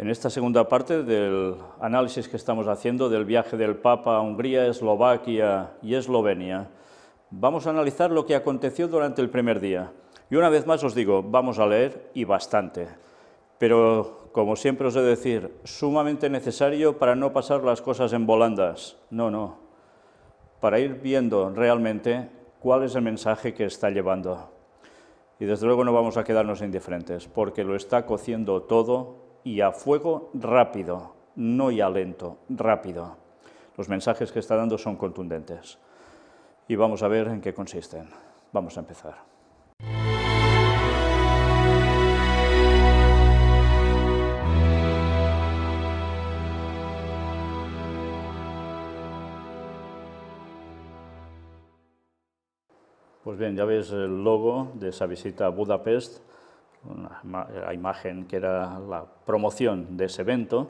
En esta segunda parte del análisis que estamos haciendo del viaje del Papa a Hungría, Eslovaquia y Eslovenia, vamos a analizar lo que aconteció durante el primer día. Y una vez más os digo, vamos a leer y bastante. Pero, como siempre os he de decir, sumamente necesario para no pasar las cosas en volandas. No, no. Para ir viendo realmente cuál es el mensaje que está llevando. Y desde luego no vamos a quedarnos indiferentes, porque lo está cociendo todo y a fuego rápido, no ya lento, rápido. Los mensajes que está dando son contundentes. Y vamos a ver en qué consisten. Vamos a empezar. Pues bien, ya veis el logo de esa visita a Budapest una, la imagen que era la promoción de ese evento.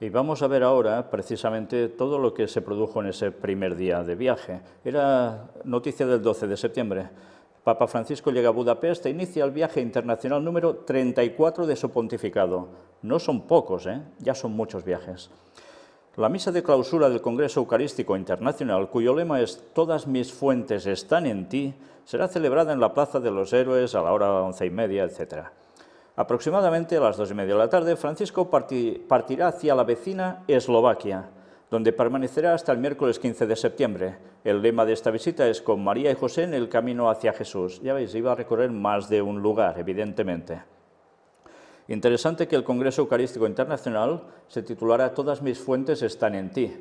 Y vamos a ver ahora precisamente todo lo que se produjo en ese primer día de viaje. Era noticia del 12 de septiembre. Papa Francisco llega a Budapest e inicia el viaje internacional número 34 de su pontificado. No son pocos, ¿eh? ya son muchos viajes la misa de clausura del Congreso Eucarístico Internacional, cuyo lema es Todas mis fuentes están en ti, será celebrada en la Plaza de los Héroes a la hora once y media, etc. Aproximadamente a las dos y media de la tarde, Francisco partirá hacia la vecina Eslovaquia, donde permanecerá hasta el miércoles 15 de septiembre. El lema de esta visita es Con María y José en el camino hacia Jesús. Ya veis, iba a recorrer más de un lugar, evidentemente. Interesante que el Congreso Eucarístico Internacional se titulara Todas mis fuentes están en ti,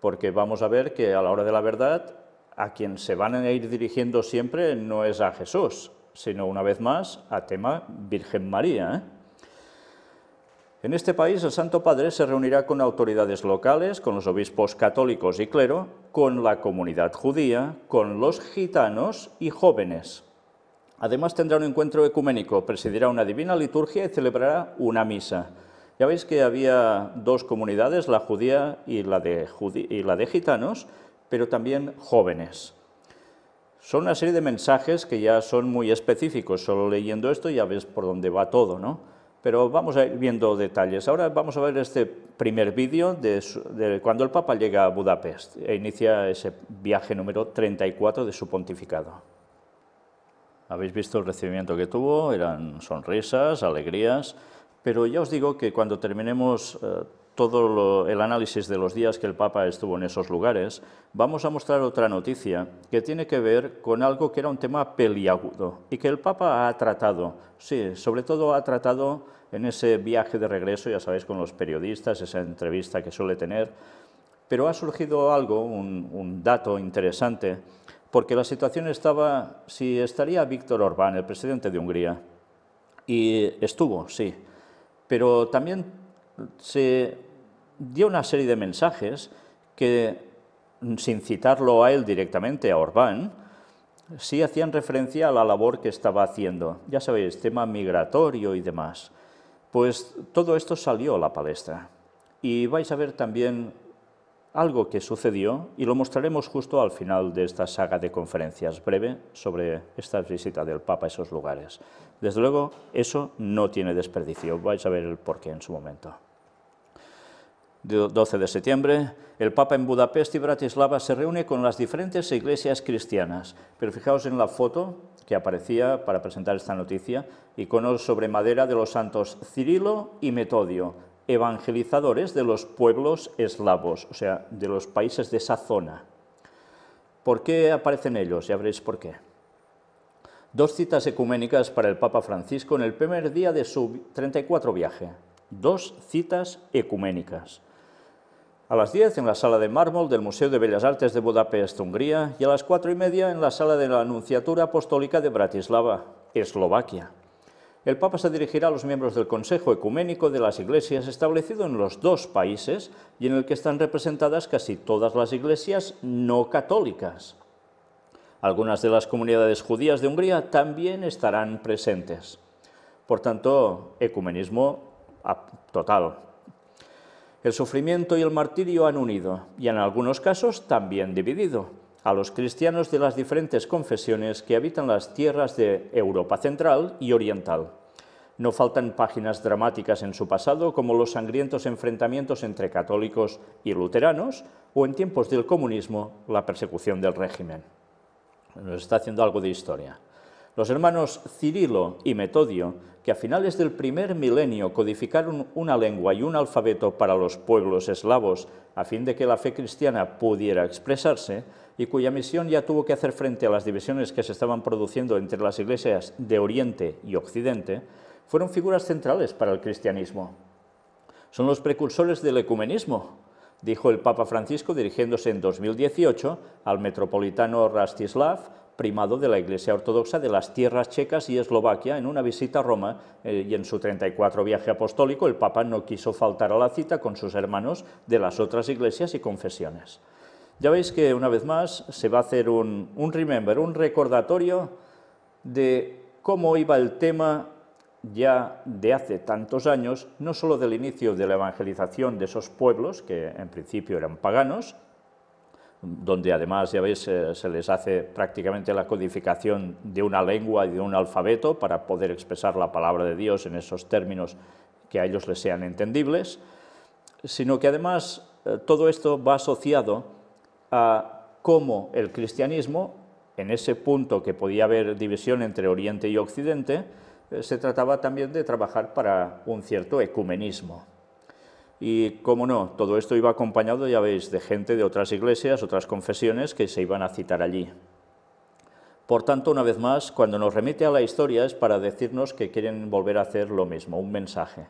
porque vamos a ver que a la hora de la verdad a quien se van a ir dirigiendo siempre no es a Jesús, sino una vez más a tema Virgen María. ¿eh? En este país el Santo Padre se reunirá con autoridades locales, con los obispos católicos y clero, con la comunidad judía, con los gitanos y jóvenes. Además tendrá un encuentro ecuménico, presidirá una divina liturgia y celebrará una misa. Ya veis que había dos comunidades, la judía y la de, la de gitanos, pero también jóvenes. Son una serie de mensajes que ya son muy específicos, solo leyendo esto ya ves por dónde va todo, ¿no? Pero vamos a ir viendo detalles. Ahora vamos a ver este primer vídeo de, de cuando el Papa llega a Budapest e inicia ese viaje número 34 de su pontificado. Habéis visto el recibimiento que tuvo, eran sonrisas, alegrías, pero ya os digo que cuando terminemos eh, todo el análisis de los días que el Papa estuvo en esos lugares, vamos a mostrar otra noticia que tiene que ver con algo que era un tema peliagudo y que el Papa ha tratado, sí, sobre todo ha tratado en ese viaje de regreso, ya sabéis, con los periodistas, esa entrevista que suele tener, pero ha surgido algo, un dato interesante, porque la situación estaba, si estaría Víctor Orbán, el presidente de Hungría, y estuvo, sí, pero también se dio una serie de mensajes que, sin citarlo a él directamente, a Orbán, sí hacían referencia a la labor que estaba haciendo, ya sabéis, tema migratorio y demás. Pues todo esto salió a la palestra. Y vais a ver también algo que sucedió y lo mostraremos justo al final de esta saga de conferencias breve sobre esta visita del Papa a esos lugares. Desde luego, eso no tiene desperdicio, vais a ver el porqué en su momento. 12 de septiembre, el Papa en Budapest y Bratislava se reúne con las diferentes iglesias cristianas. Pero fijaos en la foto que aparecía para presentar esta noticia, y iconos sobre madera de los santos Cirilo y Metodio, evangelizadores de los pueblos eslavos, o sea, de los países de esa zona. ¿Por qué aparecen ellos? Ya veréis por qué. Dos citas ecuménicas para el Papa Francisco en el primer día de su 34 viaje. Dos citas ecuménicas. A las 10 en la sala de mármol del Museo de Bellas Artes de Budapest, Hungría, y a las 4 y media en la sala de la Anunciatura Apostólica de Bratislava, Eslovaquia el Papa se dirigirá a los miembros del Consejo Ecuménico de las Iglesias establecido en los dos países y en el que están representadas casi todas las iglesias no católicas. Algunas de las comunidades judías de Hungría también estarán presentes. Por tanto, ecumenismo total. El sufrimiento y el martirio han unido y en algunos casos también dividido a los cristianos de las diferentes confesiones que habitan las tierras de Europa Central y Oriental. No faltan páginas dramáticas en su pasado, como los sangrientos enfrentamientos entre católicos y luteranos, o en tiempos del comunismo, la persecución del régimen. Nos está haciendo algo de historia. Los hermanos Cirilo y Metodio, que a finales del primer milenio codificaron una lengua y un alfabeto para los pueblos eslavos a fin de que la fe cristiana pudiera expresarse, y cuya misión ya tuvo que hacer frente a las divisiones que se estaban produciendo entre las iglesias de Oriente y Occidente, fueron figuras centrales para el cristianismo. Son los precursores del ecumenismo, dijo el Papa Francisco dirigiéndose en 2018 al metropolitano Rastislav, primado de la Iglesia Ortodoxa de las tierras checas y Eslovaquia en una visita a Roma eh, y en su 34 viaje apostólico el Papa no quiso faltar a la cita con sus hermanos de las otras iglesias y confesiones. Ya veis que una vez más se va a hacer un, un remember, un recordatorio de cómo iba el tema ya de hace tantos años, no solo del inicio de la evangelización de esos pueblos, que en principio eran paganos, donde además, ya veis, eh, se les hace prácticamente la codificación de una lengua y de un alfabeto para poder expresar la palabra de Dios en esos términos que a ellos les sean entendibles, sino que además eh, todo esto va asociado a cómo el cristianismo, en ese punto que podía haber división entre Oriente y Occidente, eh, se trataba también de trabajar para un cierto ecumenismo. Y como no, todo esto iba acompañado, ya veis, de gente de otras iglesias, otras confesiones que se iban a citar allí. Por tanto, una vez más, cuando nos remite a la historia es para decirnos que quieren volver a hacer lo mismo, un mensaje.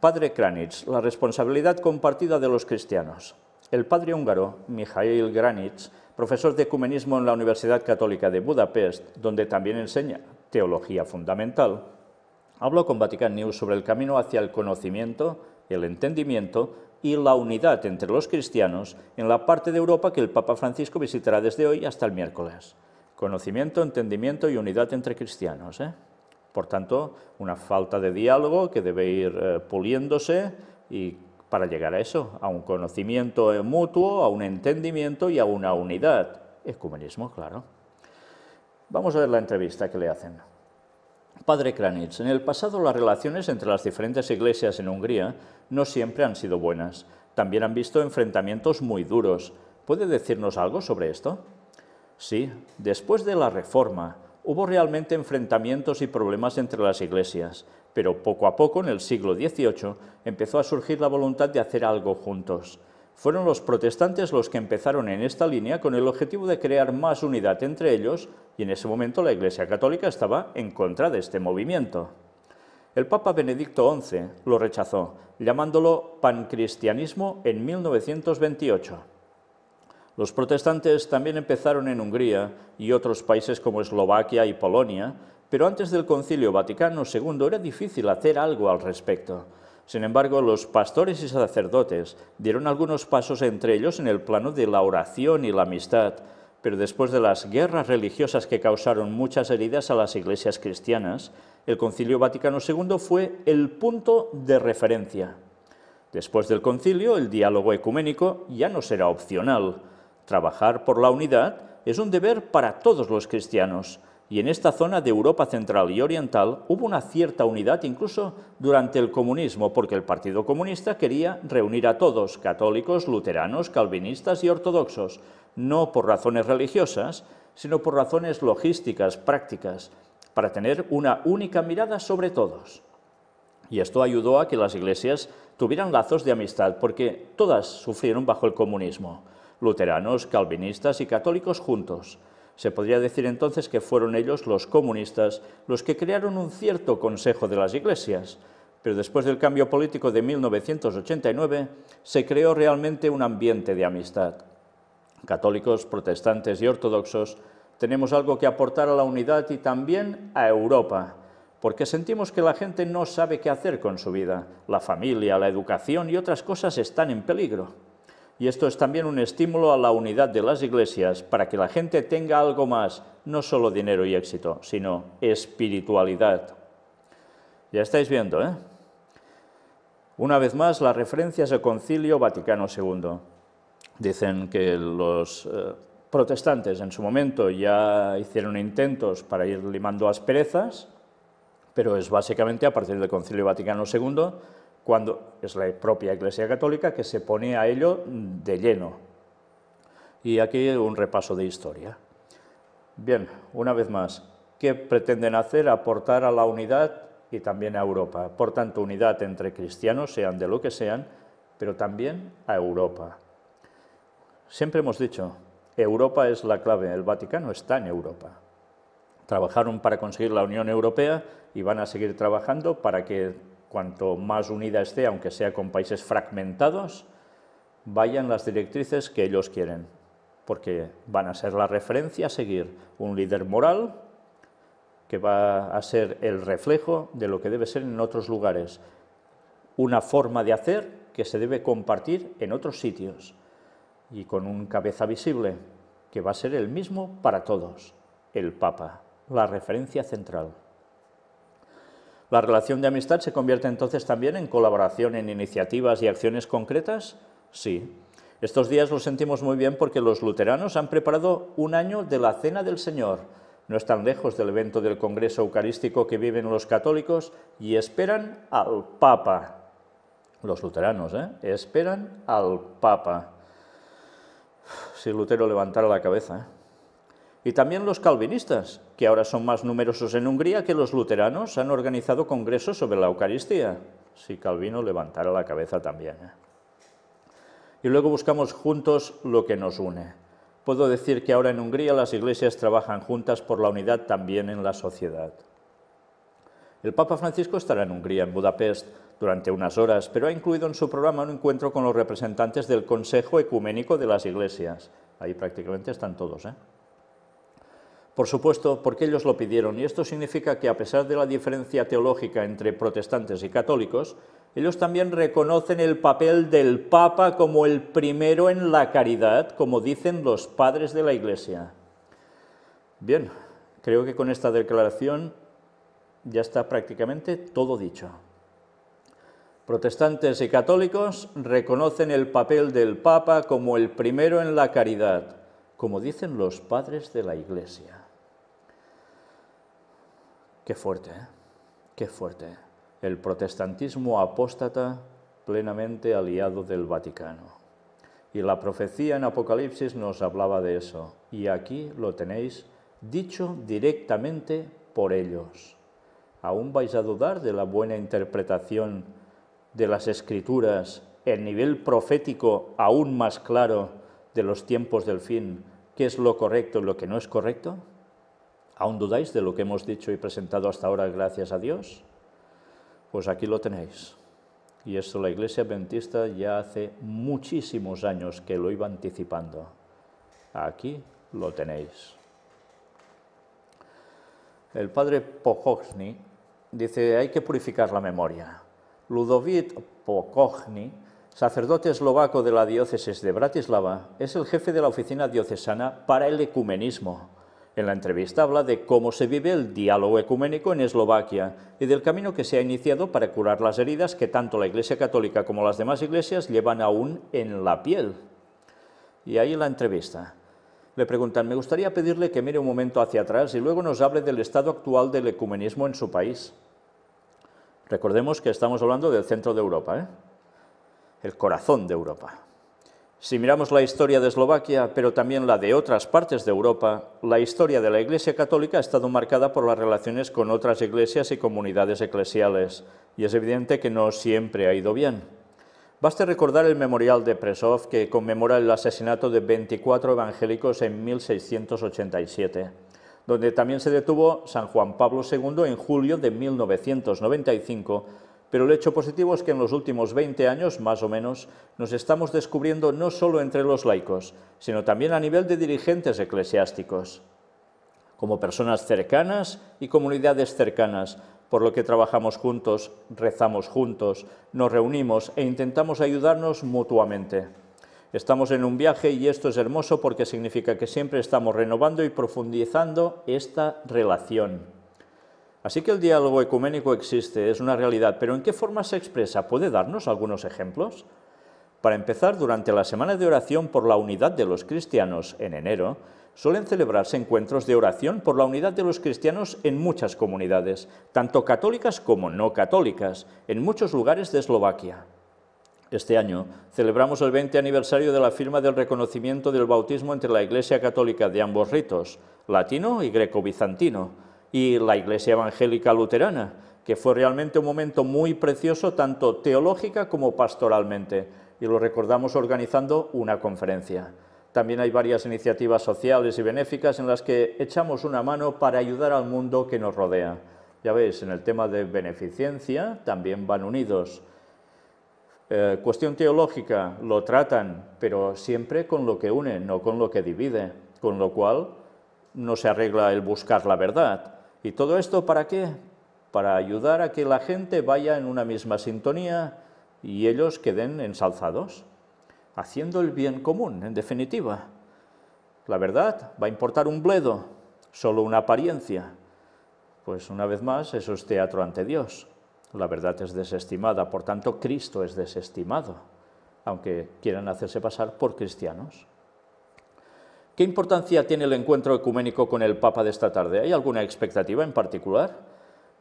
Padre Kranitz, la responsabilidad compartida de los cristianos. El padre húngaro, Mijail Granitz, profesor de ecumenismo en la Universidad Católica de Budapest, donde también enseña teología fundamental, habló con Vatican News sobre el camino hacia el conocimiento el entendimiento y la unidad entre los cristianos en la parte de Europa que el Papa Francisco visitará desde hoy hasta el miércoles. Conocimiento, entendimiento y unidad entre cristianos. ¿eh? Por tanto, una falta de diálogo que debe ir eh, puliéndose y para llegar a eso, a un conocimiento eh, mutuo, a un entendimiento y a una unidad. Ecumenismo, claro. Vamos a ver la entrevista que le hacen. Padre Kranitz, en el pasado las relaciones entre las diferentes iglesias en Hungría no siempre han sido buenas. También han visto enfrentamientos muy duros. ¿Puede decirnos algo sobre esto? Sí, después de la Reforma hubo realmente enfrentamientos y problemas entre las iglesias, pero poco a poco, en el siglo XVIII, empezó a surgir la voluntad de hacer algo juntos. Fueron los protestantes los que empezaron en esta línea con el objetivo de crear más unidad entre ellos y en ese momento la Iglesia Católica estaba en contra de este movimiento. El Papa Benedicto XI lo rechazó, llamándolo pancristianismo en 1928. Los protestantes también empezaron en Hungría y otros países como Eslovaquia y Polonia, pero antes del Concilio Vaticano II era difícil hacer algo al respecto. Sin embargo, los pastores y sacerdotes dieron algunos pasos entre ellos en el plano de la oración y la amistad, pero después de las guerras religiosas que causaron muchas heridas a las iglesias cristianas, el Concilio Vaticano II fue el punto de referencia. Después del concilio, el diálogo ecuménico ya no será opcional. Trabajar por la unidad es un deber para todos los cristianos, y en esta zona de Europa Central y Oriental hubo una cierta unidad incluso durante el comunismo, porque el Partido Comunista quería reunir a todos, católicos, luteranos, calvinistas y ortodoxos, no por razones religiosas, sino por razones logísticas, prácticas, para tener una única mirada sobre todos. Y esto ayudó a que las iglesias tuvieran lazos de amistad, porque todas sufrieron bajo el comunismo, luteranos, calvinistas y católicos juntos, se podría decir entonces que fueron ellos, los comunistas, los que crearon un cierto Consejo de las Iglesias, pero después del cambio político de 1989 se creó realmente un ambiente de amistad. Católicos, protestantes y ortodoxos tenemos algo que aportar a la unidad y también a Europa, porque sentimos que la gente no sabe qué hacer con su vida, la familia, la educación y otras cosas están en peligro. Y esto es también un estímulo a la unidad de las iglesias para que la gente tenga algo más, no solo dinero y éxito, sino espiritualidad. Ya estáis viendo, ¿eh? Una vez más, las referencias al Concilio Vaticano II. Dicen que los eh, protestantes en su momento ya hicieron intentos para ir limando asperezas, pero es básicamente a partir del Concilio Vaticano II cuando es la propia Iglesia Católica que se pone a ello de lleno. Y aquí un repaso de historia. Bien, una vez más, ¿qué pretenden hacer? Aportar a la unidad y también a Europa. Por tanto, unidad entre cristianos, sean de lo que sean, pero también a Europa. Siempre hemos dicho, Europa es la clave, el Vaticano está en Europa. Trabajaron para conseguir la Unión Europea y van a seguir trabajando para que cuanto más unida esté, aunque sea con países fragmentados, vayan las directrices que ellos quieren, porque van a ser la referencia a seguir, un líder moral que va a ser el reflejo de lo que debe ser en otros lugares, una forma de hacer que se debe compartir en otros sitios y con un cabeza visible que va a ser el mismo para todos, el Papa, la referencia central. La relación de amistad se convierte entonces también en colaboración en iniciativas y acciones concretas? Sí. Estos días lo sentimos muy bien porque los luteranos han preparado un año de la Cena del Señor. No están lejos del evento del Congreso Eucarístico que viven los católicos y esperan al Papa. Los luteranos, ¿eh? Esperan al Papa. Si Lutero levantara la cabeza. ¿eh? Y también los calvinistas, que ahora son más numerosos en Hungría, que los luteranos han organizado congresos sobre la Eucaristía, si Calvino levantara la cabeza también. ¿eh? Y luego buscamos juntos lo que nos une. Puedo decir que ahora en Hungría las iglesias trabajan juntas por la unidad también en la sociedad. El Papa Francisco estará en Hungría, en Budapest, durante unas horas, pero ha incluido en su programa un encuentro con los representantes del Consejo Ecuménico de las Iglesias. Ahí prácticamente están todos, ¿eh? por supuesto, porque ellos lo pidieron, y esto significa que a pesar de la diferencia teológica entre protestantes y católicos, ellos también reconocen el papel del Papa como el primero en la caridad, como dicen los padres de la Iglesia. Bien, creo que con esta declaración ya está prácticamente todo dicho. Protestantes y católicos reconocen el papel del Papa como el primero en la caridad, como dicen los padres de la Iglesia. Qué fuerte, ¿eh? qué fuerte. ¿eh? El protestantismo apóstata plenamente aliado del Vaticano. Y la profecía en Apocalipsis nos hablaba de eso. Y aquí lo tenéis dicho directamente por ellos. ¿Aún vais a dudar de la buena interpretación de las escrituras, el nivel profético aún más claro de los tiempos del fin, qué es lo correcto y lo que no es correcto? ¿Aún dudáis de lo que hemos dicho y presentado hasta ahora gracias a Dios? Pues aquí lo tenéis. Y esto la Iglesia Adventista ya hace muchísimos años que lo iba anticipando. Aquí lo tenéis. El padre Pokogny dice, hay que purificar la memoria. Ludovic Pokogny, sacerdote eslovaco de la diócesis de Bratislava, es el jefe de la oficina diocesana para el ecumenismo en la entrevista habla de cómo se vive el diálogo ecuménico en Eslovaquia y del camino que se ha iniciado para curar las heridas que tanto la Iglesia Católica como las demás iglesias llevan aún en la piel. Y ahí la entrevista. Le preguntan, me gustaría pedirle que mire un momento hacia atrás y luego nos hable del estado actual del ecumenismo en su país. Recordemos que estamos hablando del centro de Europa, ¿eh? el corazón de Europa. Si miramos la historia de Eslovaquia, pero también la de otras partes de Europa, la historia de la Iglesia Católica ha estado marcada por las relaciones con otras iglesias y comunidades eclesiales, y es evidente que no siempre ha ido bien. Baste recordar el memorial de Presov que conmemora el asesinato de 24 evangélicos en 1687, donde también se detuvo San Juan Pablo II en julio de 1995 pero el hecho positivo es que en los últimos 20 años, más o menos, nos estamos descubriendo no solo entre los laicos, sino también a nivel de dirigentes eclesiásticos, como personas cercanas y comunidades cercanas, por lo que trabajamos juntos, rezamos juntos, nos reunimos e intentamos ayudarnos mutuamente. Estamos en un viaje y esto es hermoso porque significa que siempre estamos renovando y profundizando esta relación. Así que el diálogo ecuménico existe, es una realidad, pero ¿en qué forma se expresa? ¿Puede darnos algunos ejemplos? Para empezar, durante la Semana de Oración por la Unidad de los Cristianos, en enero, suelen celebrarse encuentros de oración por la unidad de los cristianos en muchas comunidades, tanto católicas como no católicas, en muchos lugares de Eslovaquia. Este año celebramos el 20 aniversario de la firma del reconocimiento del bautismo entre la Iglesia Católica de ambos ritos, latino y greco-bizantino, y la Iglesia Evangélica Luterana, que fue realmente un momento muy precioso tanto teológica como pastoralmente, y lo recordamos organizando una conferencia. También hay varias iniciativas sociales y benéficas en las que echamos una mano para ayudar al mundo que nos rodea. Ya veis, en el tema de beneficencia también van unidos. Eh, cuestión teológica, lo tratan, pero siempre con lo que une, no con lo que divide, con lo cual no se arregla el buscar la verdad, ¿Y todo esto para qué? Para ayudar a que la gente vaya en una misma sintonía y ellos queden ensalzados, haciendo el bien común, en definitiva. La verdad va a importar un bledo, solo una apariencia. Pues una vez más, eso es teatro ante Dios. La verdad es desestimada, por tanto Cristo es desestimado, aunque quieran hacerse pasar por cristianos. ¿Qué importancia tiene el encuentro ecuménico con el Papa de esta tarde? ¿Hay alguna expectativa en particular?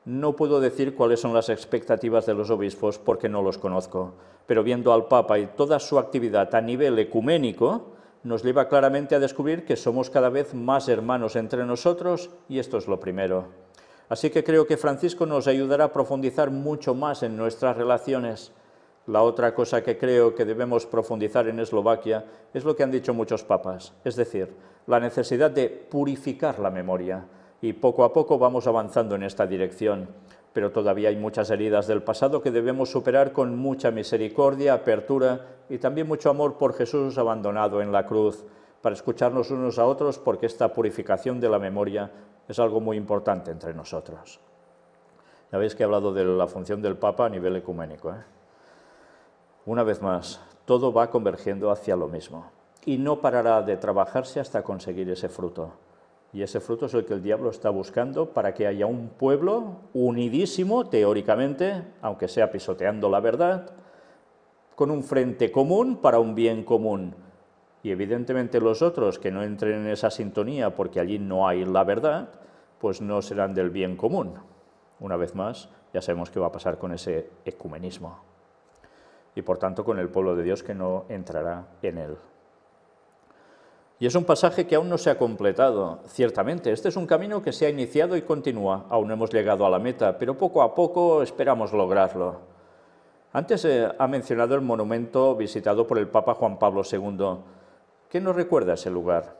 No puedo decir cuáles son las expectativas de los obispos porque no los conozco, pero viendo al Papa y toda su actividad a nivel ecuménico, nos lleva claramente a descubrir que somos cada vez más hermanos entre nosotros y esto es lo primero. Así que creo que Francisco nos ayudará a profundizar mucho más en nuestras relaciones, la otra cosa que creo que debemos profundizar en Eslovaquia es lo que han dicho muchos papas, es decir, la necesidad de purificar la memoria. Y poco a poco vamos avanzando en esta dirección, pero todavía hay muchas heridas del pasado que debemos superar con mucha misericordia, apertura y también mucho amor por Jesús abandonado en la cruz, para escucharnos unos a otros porque esta purificación de la memoria es algo muy importante entre nosotros. Ya veis que he hablado de la función del Papa a nivel ecuménico. ¿eh? Una vez más, todo va convergiendo hacia lo mismo y no parará de trabajarse hasta conseguir ese fruto. Y ese fruto es el que el diablo está buscando para que haya un pueblo unidísimo, teóricamente, aunque sea pisoteando la verdad, con un frente común para un bien común. Y evidentemente los otros que no entren en esa sintonía porque allí no hay la verdad, pues no serán del bien común. Una vez más, ya sabemos qué va a pasar con ese ecumenismo y por tanto con el pueblo de Dios que no entrará en él. Y es un pasaje que aún no se ha completado. Ciertamente, este es un camino que se ha iniciado y continúa. Aún no hemos llegado a la meta, pero poco a poco esperamos lograrlo. Antes eh, ha mencionado el monumento visitado por el Papa Juan Pablo II. ¿Qué nos recuerda ese lugar?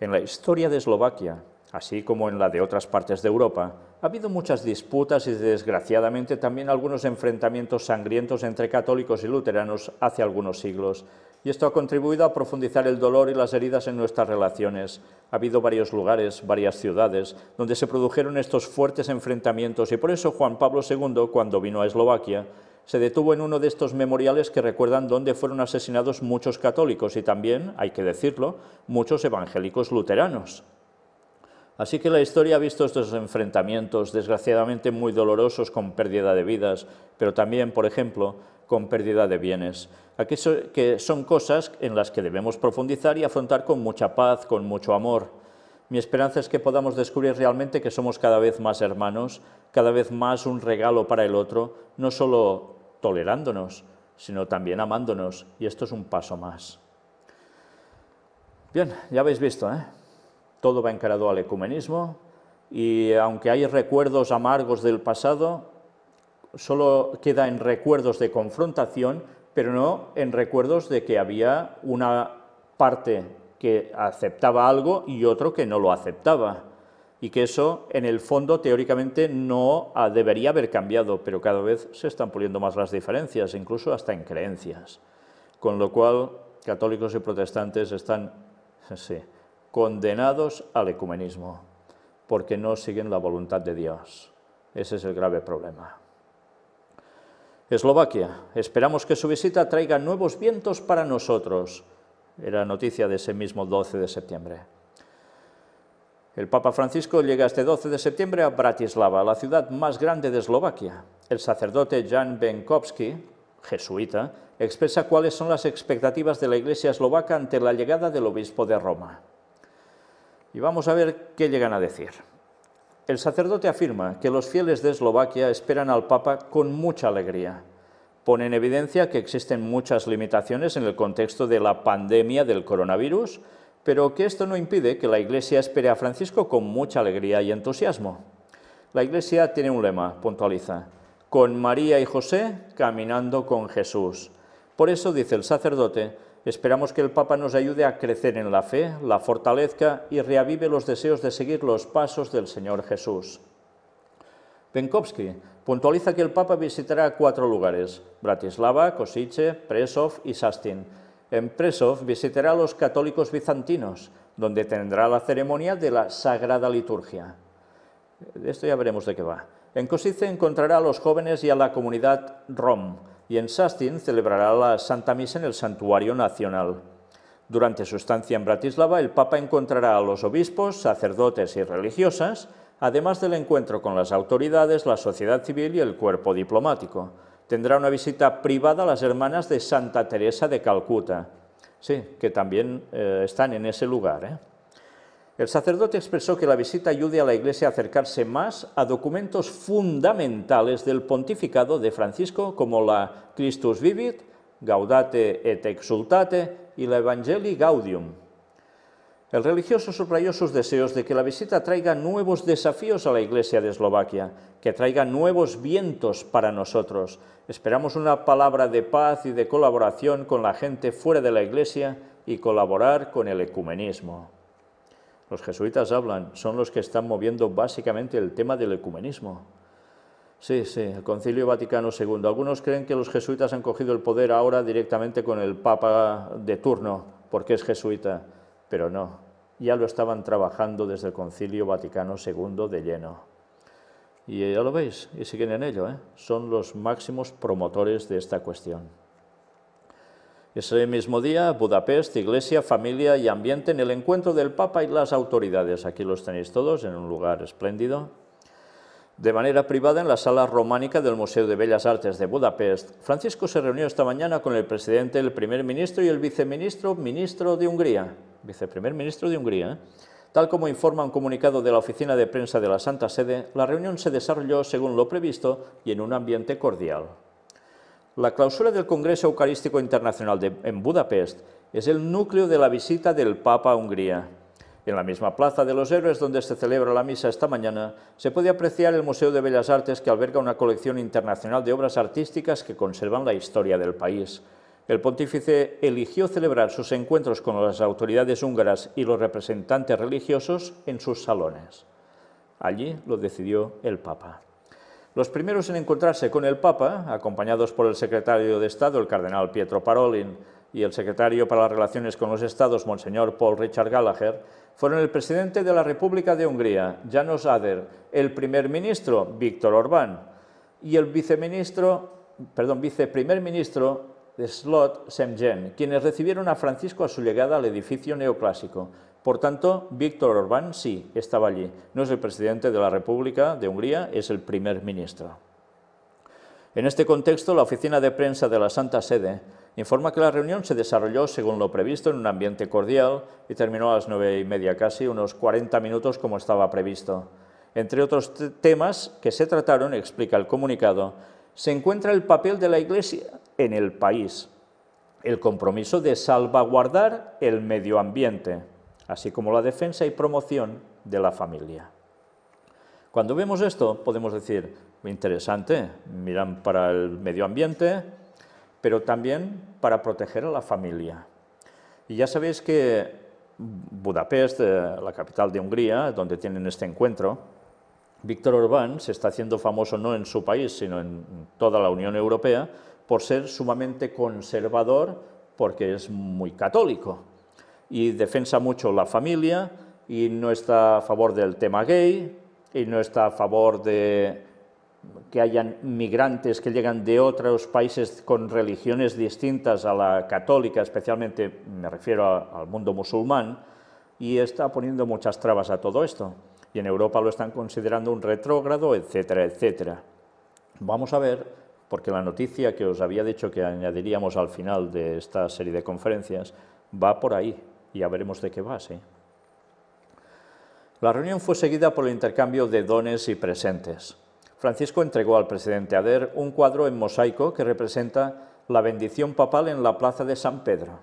En la historia de Eslovaquia, así como en la de otras partes de Europa, ha habido muchas disputas y desgraciadamente también algunos enfrentamientos sangrientos entre católicos y luteranos hace algunos siglos, y esto ha contribuido a profundizar el dolor y las heridas en nuestras relaciones. Ha habido varios lugares, varias ciudades, donde se produjeron estos fuertes enfrentamientos y por eso Juan Pablo II, cuando vino a Eslovaquia, se detuvo en uno de estos memoriales que recuerdan dónde fueron asesinados muchos católicos y también, hay que decirlo, muchos evangélicos luteranos. Así que la historia ha visto estos enfrentamientos, desgraciadamente muy dolorosos con pérdida de vidas, pero también, por ejemplo, con pérdida de bienes. Aquí que son cosas en las que debemos profundizar y afrontar con mucha paz, con mucho amor. Mi esperanza es que podamos descubrir realmente que somos cada vez más hermanos, cada vez más un regalo para el otro, no solo tolerándonos, sino también amándonos. Y esto es un paso más. Bien, ya habéis visto, ¿eh? todo va encarado al ecumenismo y aunque hay recuerdos amargos del pasado, solo queda en recuerdos de confrontación, pero no en recuerdos de que había una parte que aceptaba algo y otro que no lo aceptaba. Y que eso, en el fondo, teóricamente no debería haber cambiado, pero cada vez se están poniendo más las diferencias, incluso hasta en creencias. Con lo cual, católicos y protestantes están... condenados al ecumenismo, porque no siguen la voluntad de Dios. Ese es el grave problema. Eslovaquia, esperamos que su visita traiga nuevos vientos para nosotros. Era noticia de ese mismo 12 de septiembre. El Papa Francisco llega este 12 de septiembre a Bratislava, la ciudad más grande de Eslovaquia. El sacerdote Jan Benkowski, jesuita, expresa cuáles son las expectativas de la Iglesia eslovaca ante la llegada del obispo de Roma. Y vamos a ver qué llegan a decir. El sacerdote afirma que los fieles de Eslovaquia esperan al Papa con mucha alegría. Pone en evidencia que existen muchas limitaciones en el contexto de la pandemia del coronavirus, pero que esto no impide que la Iglesia espere a Francisco con mucha alegría y entusiasmo. La Iglesia tiene un lema, puntualiza, con María y José caminando con Jesús. Por eso, dice el sacerdote, Esperamos que el Papa nos ayude a crecer en la fe, la fortalezca y reavive los deseos de seguir los pasos del Señor Jesús. Penkovsky puntualiza que el Papa visitará cuatro lugares, Bratislava, Kosice, Presov y Sastin. En Presov visitará a los católicos bizantinos, donde tendrá la ceremonia de la Sagrada Liturgia. De esto ya veremos de qué va. En Kosice encontrará a los jóvenes y a la comunidad rom, y en Sastin celebrará la Santa Misa en el Santuario Nacional. Durante su estancia en Bratislava, el Papa encontrará a los obispos, sacerdotes y religiosas, además del encuentro con las autoridades, la sociedad civil y el cuerpo diplomático. Tendrá una visita privada a las hermanas de Santa Teresa de Calcuta, sí, que también eh, están en ese lugar. ¿eh? El sacerdote expresó que la visita ayude a la Iglesia a acercarse más a documentos fundamentales del pontificado de Francisco, como la Christus Vivit, Gaudate et Exultate y la Evangelii Gaudium. El religioso subrayó sus deseos de que la visita traiga nuevos desafíos a la Iglesia de Eslovaquia, que traiga nuevos vientos para nosotros. Esperamos una palabra de paz y de colaboración con la gente fuera de la Iglesia y colaborar con el ecumenismo los jesuitas hablan, son los que están moviendo básicamente el tema del ecumenismo. Sí, sí, el Concilio Vaticano II. Algunos creen que los jesuitas han cogido el poder ahora directamente con el Papa de turno, porque es jesuita, pero no, ya lo estaban trabajando desde el Concilio Vaticano II de lleno. Y ya lo veis, y siguen en ello, ¿eh? son los máximos promotores de esta cuestión. Ese mismo día, Budapest, Iglesia, Familia y Ambiente en el encuentro del Papa y las autoridades. Aquí los tenéis todos en un lugar espléndido. De manera privada en la sala románica del Museo de Bellas Artes de Budapest, Francisco se reunió esta mañana con el presidente, el primer ministro y el viceministro, ministro de Hungría. Viceprimer ministro de Hungría. ¿eh? Tal como informa un comunicado de la oficina de prensa de la Santa Sede, la reunión se desarrolló según lo previsto y en un ambiente cordial. La clausura del Congreso Eucarístico Internacional en Budapest es el núcleo de la visita del Papa a Hungría. En la misma Plaza de los Héroes donde se celebra la misa esta mañana, se puede apreciar el Museo de Bellas Artes que alberga una colección internacional de obras artísticas que conservan la historia del país. El pontífice eligió celebrar sus encuentros con las autoridades húngaras y los representantes religiosos en sus salones. Allí lo decidió el Papa. Los primeros en encontrarse con el Papa, acompañados por el secretario de Estado, el cardenal Pietro Parolin, y el secretario para las relaciones con los Estados, Monseñor Paul Richard Gallagher, fueron el presidente de la República de Hungría, Janos Ader, el primer ministro, Víctor Orbán, y el viceministro, perdón, viceprimer ministro, de Slot Semjen, quienes recibieron a Francisco a su llegada al edificio neoclásico, por tanto, Víctor Orbán sí estaba allí. No es el presidente de la República de Hungría, es el primer ministro. En este contexto, la oficina de prensa de la Santa Sede informa que la reunión se desarrolló según lo previsto en un ambiente cordial y terminó a las nueve y media casi, unos 40 minutos como estaba previsto. Entre otros temas que se trataron, explica el comunicado, se encuentra el papel de la Iglesia en el país, el compromiso de salvaguardar el medio ambiente, así como la defensa y promoción de la familia. Cuando vemos esto, podemos decir, interesante, miran para el medio ambiente, pero también para proteger a la familia. Y ya sabéis que Budapest, eh, la capital de Hungría, donde tienen este encuentro, Víctor Orbán se está haciendo famoso no en su país, sino en toda la Unión Europea, por ser sumamente conservador, porque es muy católico y defensa mucho la familia y no está a favor del tema gay y no está a favor de que hayan migrantes que llegan de otros países con religiones distintas a la católica, especialmente me refiero al mundo musulmán, y está poniendo muchas trabas a todo esto. Y en Europa lo están considerando un retrógrado, etcétera, etcétera. Vamos a ver, porque la noticia que os había dicho que añadiríamos al final de esta serie de conferencias va por ahí, y ya veremos de qué va, sí. La reunión fue seguida por el intercambio de dones y presentes. Francisco entregó al presidente Ader un cuadro en mosaico que representa la bendición papal en la plaza de San Pedro,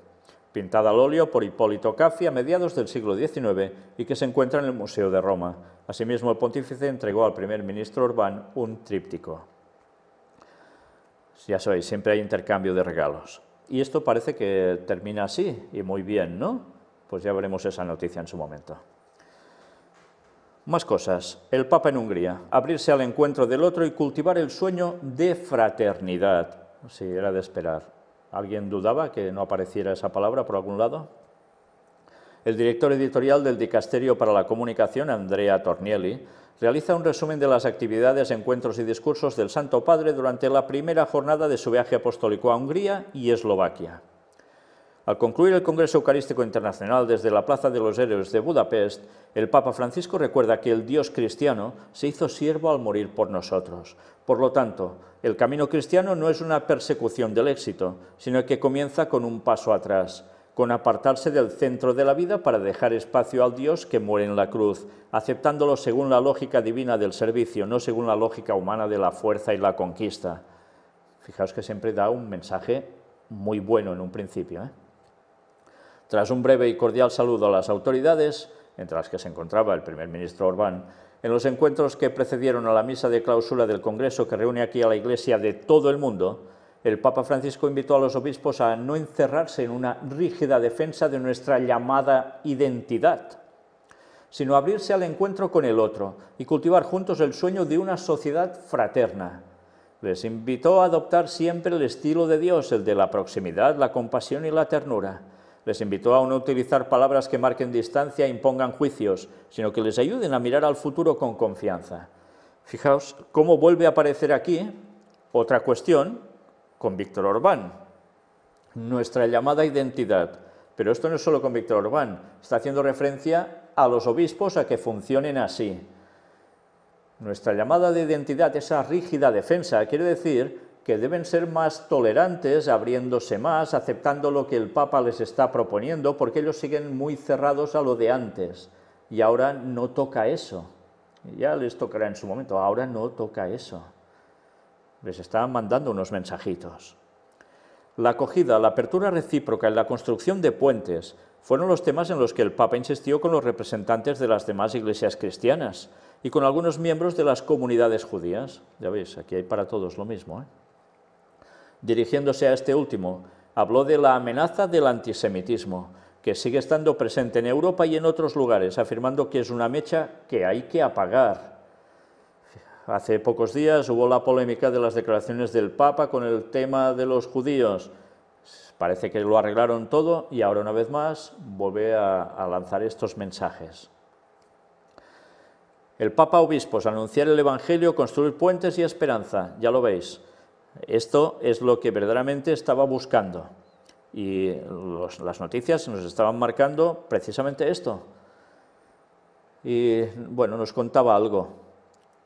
pintada al óleo por Hipólito Caffi a mediados del siglo XIX y que se encuentra en el Museo de Roma. Asimismo, el pontífice entregó al primer ministro urbán un tríptico. Ya sabéis, siempre hay intercambio de regalos. Y esto parece que termina así, y muy bien, ¿no? pues ya veremos esa noticia en su momento. Más cosas. El Papa en Hungría, abrirse al encuentro del otro y cultivar el sueño de fraternidad. Sí, era de esperar. ¿Alguien dudaba que no apareciera esa palabra por algún lado? El director editorial del Dicasterio para la Comunicación, Andrea Tornielli, realiza un resumen de las actividades, encuentros y discursos del Santo Padre durante la primera jornada de su viaje apostólico a Hungría y Eslovaquia. Al concluir el Congreso Eucarístico Internacional desde la Plaza de los Héroes de Budapest, el Papa Francisco recuerda que el Dios cristiano se hizo siervo al morir por nosotros. Por lo tanto, el camino cristiano no es una persecución del éxito, sino que comienza con un paso atrás, con apartarse del centro de la vida para dejar espacio al Dios que muere en la cruz, aceptándolo según la lógica divina del servicio, no según la lógica humana de la fuerza y la conquista. Fijaos que siempre da un mensaje muy bueno en un principio. ¿eh? Tras un breve y cordial saludo a las autoridades, entre las que se encontraba el primer ministro Orbán, en los encuentros que precedieron a la misa de clausura del Congreso que reúne aquí a la Iglesia de todo el mundo, el Papa Francisco invitó a los obispos a no encerrarse en una rígida defensa de nuestra llamada identidad, sino abrirse al encuentro con el otro y cultivar juntos el sueño de una sociedad fraterna. Les invitó a adoptar siempre el estilo de Dios, el de la proximidad, la compasión y la ternura. Les invitó a no utilizar palabras que marquen distancia e impongan juicios, sino que les ayuden a mirar al futuro con confianza. Fijaos cómo vuelve a aparecer aquí otra cuestión con Víctor Orbán, nuestra llamada identidad. Pero esto no es solo con Víctor Orbán, está haciendo referencia a los obispos a que funcionen así. Nuestra llamada de identidad, esa rígida defensa, quiere decir que deben ser más tolerantes, abriéndose más, aceptando lo que el Papa les está proponiendo, porque ellos siguen muy cerrados a lo de antes. Y ahora no toca eso. Ya les tocará en su momento, ahora no toca eso. Les están mandando unos mensajitos. La acogida, la apertura recíproca y la construcción de puentes fueron los temas en los que el Papa insistió con los representantes de las demás iglesias cristianas y con algunos miembros de las comunidades judías. Ya veis, aquí hay para todos lo mismo. ¿eh? dirigiéndose a este último, habló de la amenaza del antisemitismo, que sigue estando presente en Europa y en otros lugares, afirmando que es una mecha que hay que apagar. Hace pocos días hubo la polémica de las declaraciones del Papa con el tema de los judíos. Parece que lo arreglaron todo y ahora una vez más vuelve a, lanzar estos mensajes. El Papa Obispos, anunciar el Evangelio, construir puentes y esperanza, ya lo veis. Esto es lo que verdaderamente estaba buscando. Y las noticias nos estaban marcando precisamente esto. Y bueno, nos contaba algo.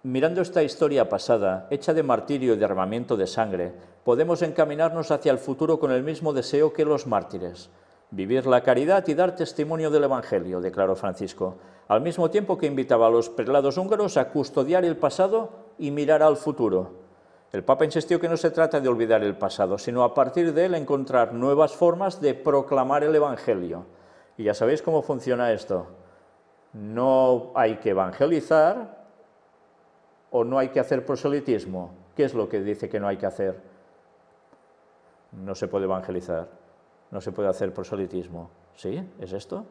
Mirando esta historia pasada, hecha de martirio y de armamiento de sangre, podemos encaminarnos hacia el futuro con el mismo deseo que los mártires, vivir la caridad y dar testimonio del Evangelio, declaró Francisco, al mismo tiempo que invitaba a los prelados húngaros a custodiar el pasado y mirar al futuro el Papa insistió que no se trata de olvidar el pasado, sino a partir de él encontrar nuevas formas de proclamar el Evangelio. Y ya sabéis cómo funciona esto. No hay que evangelizar o no hay que hacer proselitismo. ¿Qué es lo que dice que no hay que hacer? No se puede evangelizar, no se puede hacer proselitismo. ¿Sí? ¿Es esto?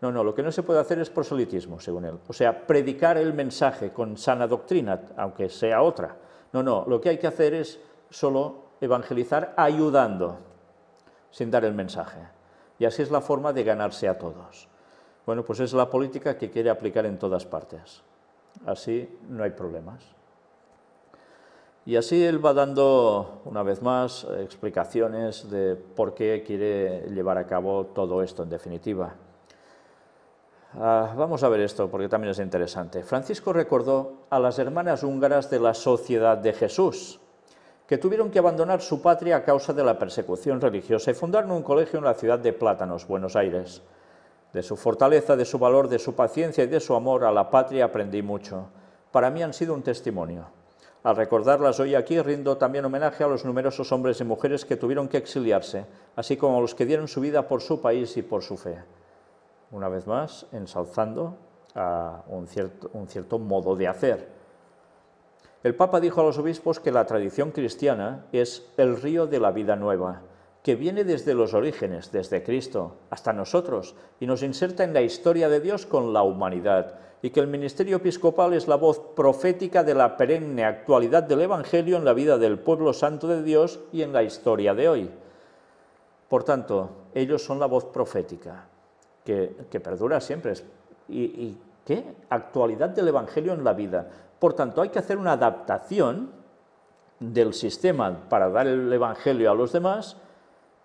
No, no, lo que no se puede hacer es proselitismo, según él. O sea, predicar el mensaje con sana doctrina, aunque sea otra. No, no, lo que hay que hacer es solo evangelizar ayudando, sin dar el mensaje. Y así es la forma de ganarse a todos. Bueno, pues es la política que quiere aplicar en todas partes. Así no hay problemas. Y así él va dando, una vez más, explicaciones de por qué quiere llevar a cabo todo esto en definitiva. Ah, vamos a ver esto porque también es interesante. Francisco recordó a las hermanas húngaras de la Sociedad de Jesús, que tuvieron que abandonar su patria a causa de la persecución religiosa y fundaron un colegio en la ciudad de Plátanos, Buenos Aires. De su fortaleza, de su valor, de su paciencia y de su amor a la patria aprendí mucho. Para mí han sido un testimonio. Al recordarlas hoy aquí rindo también homenaje a los numerosos hombres y mujeres que tuvieron que exiliarse, así como a los que dieron su vida por su país y por su fe una vez más, ensalzando a un cierto, un cierto modo de hacer. El Papa dijo a los obispos que la tradición cristiana es el río de la vida nueva, que viene desde los orígenes, desde Cristo, hasta nosotros, y nos inserta en la historia de Dios con la humanidad, y que el ministerio episcopal es la voz profética de la perenne actualidad del Evangelio en la vida del pueblo santo de Dios y en la historia de hoy. Por tanto, ellos son la voz profética, que, perdura siempre. ¿Y, qué? Actualidad del Evangelio en la vida. Por tanto, hay que hacer una adaptación del sistema para dar el Evangelio a los demás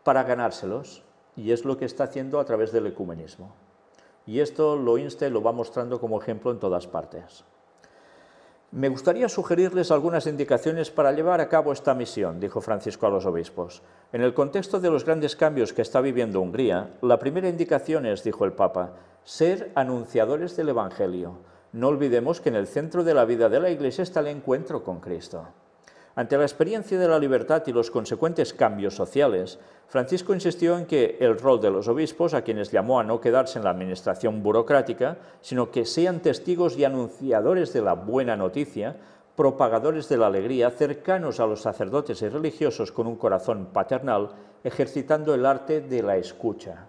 para ganárselos. Y es lo que está haciendo a través del ecumenismo. Y esto lo y lo va mostrando como ejemplo en todas partes. Me gustaría sugerirles algunas indicaciones para llevar a cabo esta misión, dijo Francisco a los obispos. En el contexto de los grandes cambios que está viviendo Hungría, la primera indicación es, dijo el Papa, ser anunciadores del Evangelio. No olvidemos que en el centro de la vida de la Iglesia está el encuentro con Cristo. Ante la experiencia de la libertad y los consecuentes cambios sociales, Francisco insistió en que el rol de los obispos, a quienes llamó a no quedarse en la administración burocrática, sino que sean testigos y anunciadores de la buena noticia, propagadores de la alegría, cercanos a los sacerdotes y religiosos con un corazón paternal, ejercitando el arte de la escucha.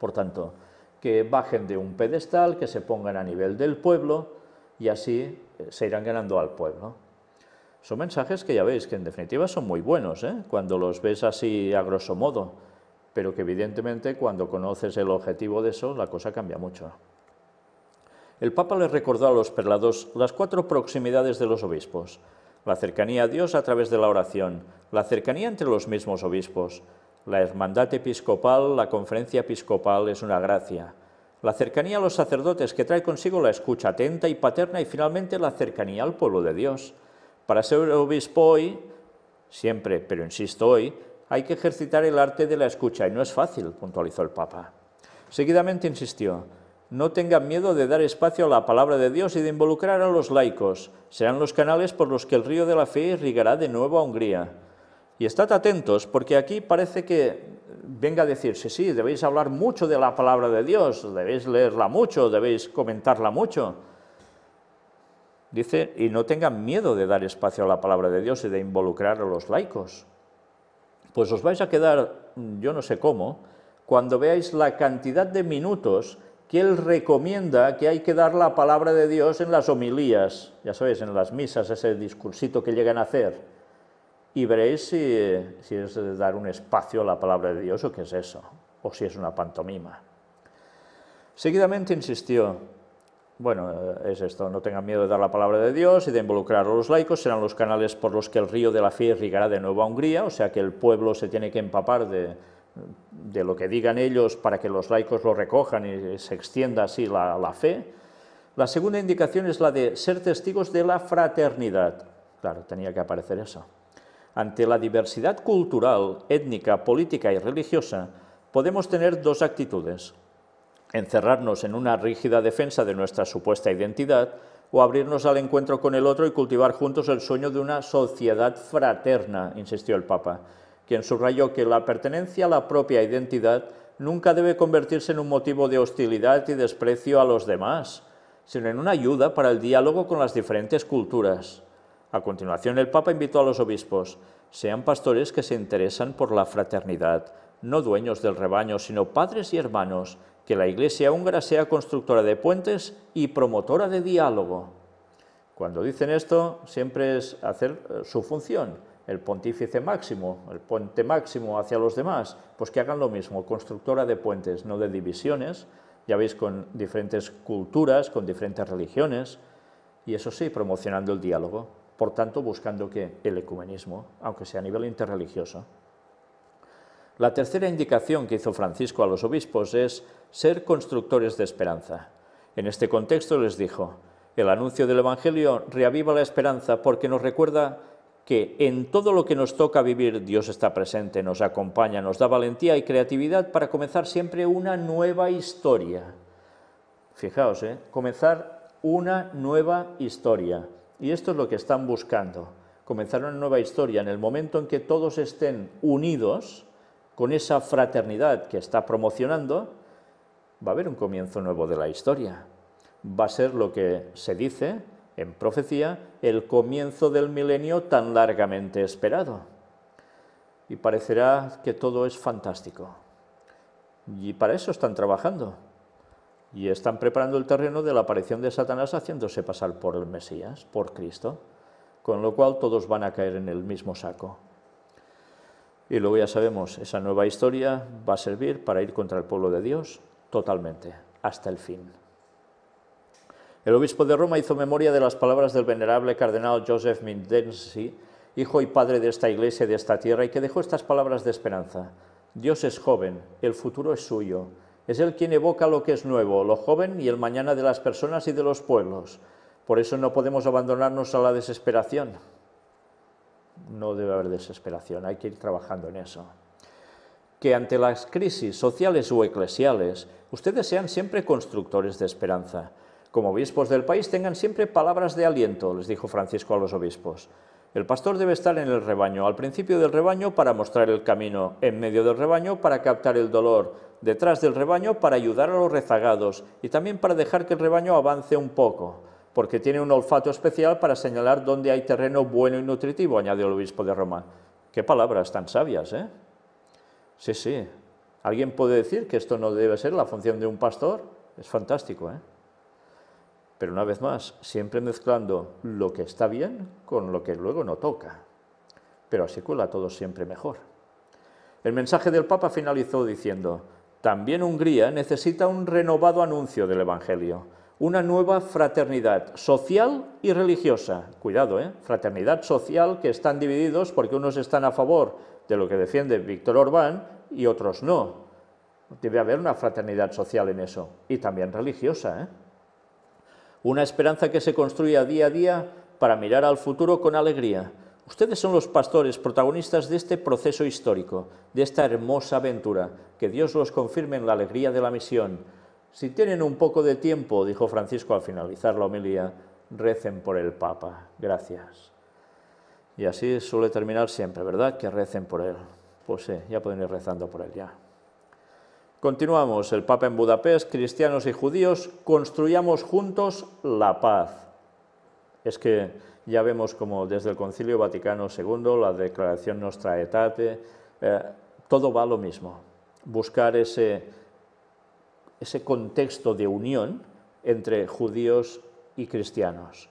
Por tanto, que bajen de un pedestal, que se pongan a nivel del pueblo y así eh, se irán ganando al pueblo. Son mensajes que ya veis que en definitiva son muy buenos, ¿eh? cuando los ves así a grosso modo, pero que evidentemente cuando conoces el objetivo de eso, la cosa cambia mucho. El Papa les recordó a los perlados las cuatro proximidades de los obispos, la cercanía a Dios a través de la oración, la cercanía entre los mismos obispos, la hermandad episcopal, la conferencia episcopal es una gracia, la cercanía a los sacerdotes que trae consigo la escucha atenta y paterna y finalmente la cercanía al pueblo de Dios. Para ser obispo hoy, siempre, pero insisto hoy, hay que ejercitar el arte de la escucha y no es fácil, puntualizó el Papa. Seguidamente insistió, no tengan miedo de dar espacio a la palabra de Dios y de involucrar a los laicos. Serán los canales por los que el río de la fe irrigará de nuevo a Hungría. Y estad atentos, porque aquí parece que venga a decirse, sí, debéis hablar mucho de la palabra de Dios, debéis leerla mucho, debéis comentarla mucho. Dice, y no tengan miedo de dar espacio a la palabra de Dios y de involucrar a los laicos. Pues os vais a quedar, mm, yo no sé cómo, cuando veáis la cantidad de minutos que él recomienda que hay que dar la palabra de Dios en las homilías, ya sabéis, en las misas, ese discursito que llegan a hacer, y veréis si, es de dar un espacio a la palabra de Dios o qué es eso, o si es una pantomima. Seguidamente insistió, bueno, eh, es esto, no tengan miedo de dar la palabra de Dios y de involucrar a los laicos, serán los canales por los que el río de la fe irrigará de nuevo a Hungría, o sea que el pueblo se tiene que empapar de, lo que digan ellos para que los laicos lo recojan y se extienda así la, fe. La segunda indicación es la de ser testigos de la fraternidad. Claro, tenía que aparecer eso. Ante la diversidad cultural, étnica, política y religiosa, podemos tener dos actitudes encerrarnos en una rígida defensa de nuestra supuesta identidad o abrirnos al encuentro con el otro y cultivar juntos el sueño de una sociedad fraterna, insistió el Papa, quien subrayó que la pertenencia a la propia identidad nunca debe convertirse en un motivo de hostilidad y desprecio a los demás, sino en una ayuda para el diálogo con las diferentes culturas. A continuación, el Papa invitó a los obispos, sean pastores que se interesan por la fraternidad, no dueños del rebaño, sino padres y hermanos que la Iglesia húngara sea constructora de puentes y promotora de diálogo. Cuando dicen esto, siempre es hacer eh, su función, el pontífice máximo, el puente máximo hacia los demás, pues que hagan lo mismo, constructora de puentes, no de divisiones, ya veis, con diferentes culturas, con diferentes religiones, y eso sí, promocionando el diálogo, por tanto, buscando que el ecumenismo, aunque sea a nivel interreligioso. La tercera indicación que hizo Francisco a los obispos es ser constructores de esperanza. En este contexto les dijo, el anuncio del Evangelio reaviva la esperanza porque nos recuerda que en todo lo que nos toca vivir Dios está presente, nos acompaña, nos da valentía y creatividad para comenzar siempre una nueva historia. Fijaos, ¿eh? comenzar una nueva historia. Y esto es lo que están buscando. Comenzar una nueva historia en el momento en que todos estén unidos, con esa fraternidad que está promocionando, va a haber un comienzo nuevo de la historia. Va a ser lo que se dice en profecía el comienzo del milenio tan largamente esperado. Y parecerá que todo es fantástico. Y para eso están trabajando. Y están preparando el terreno de la aparición de Satanás haciéndose pasar por el Mesías, por Cristo. Con lo cual todos van a caer en el mismo saco. Y luego ya sabemos, esa nueva historia va a servir para ir contra el pueblo de Dios totalmente, hasta el fin. El obispo de Roma hizo memoria de las palabras del venerable cardenal Joseph Mindensi, hijo y padre de esta iglesia y de esta tierra, y que dejó estas palabras de esperanza. Dios es joven, el futuro es suyo, es Él quien evoca lo que es nuevo, lo joven y el mañana de las personas y de los pueblos. Por eso no podemos abandonarnos a la desesperación, no debe haber desesperación, hay que ir trabajando en eso. Que ante las crisis sociales o eclesiales, ustedes sean siempre constructores de esperanza. Como obispos del país, tengan siempre palabras de aliento, les dijo Francisco a los obispos. El pastor debe estar en el rebaño, al principio del rebaño para mostrar el camino, en medio del rebaño para captar el dolor, detrás del rebaño para ayudar a los rezagados y también para dejar que el rebaño avance un poco porque tiene un olfato especial para señalar dónde hay terreno bueno y nutritivo, añadió el obispo de Roma. Qué palabras tan sabias, ¿eh? Sí, sí. ¿Alguien puede decir que esto no debe ser la función de un pastor? Es fantástico, ¿eh? Pero una vez más, siempre mezclando lo que está bien con lo que luego no toca. Pero así cuela todo siempre mejor. El mensaje del Papa finalizó diciendo, también Hungría necesita un renovado anuncio del Evangelio una nueva fraternidad social y religiosa. Cuidado, ¿eh? fraternidad social que están divididos porque unos están a favor de lo que defiende Víctor Orbán y otros no. Debe haber una fraternidad social en eso y también religiosa. ¿eh? Una esperanza que se construya día a día para mirar al futuro con alegría. Ustedes son los pastores protagonistas de este proceso histórico, de esta hermosa aventura. Que Dios los confirme en la alegría de la misión si tienen un poco de tiempo, dijo Francisco al finalizar la homilía, recen por el Papa. Gracias. Y así suele terminar siempre, ¿verdad? Que recen por él. Pues sí, ya pueden ir rezando por él ya. Continuamos, el Papa en Budapest, cristianos y judíos, construyamos juntos la paz. Es que ya vemos como desde el Concilio Vaticano II, la declaración Nostra Etate, eh, todo va lo mismo. Buscar ese ese contexto de unión entre judíos y cristianos.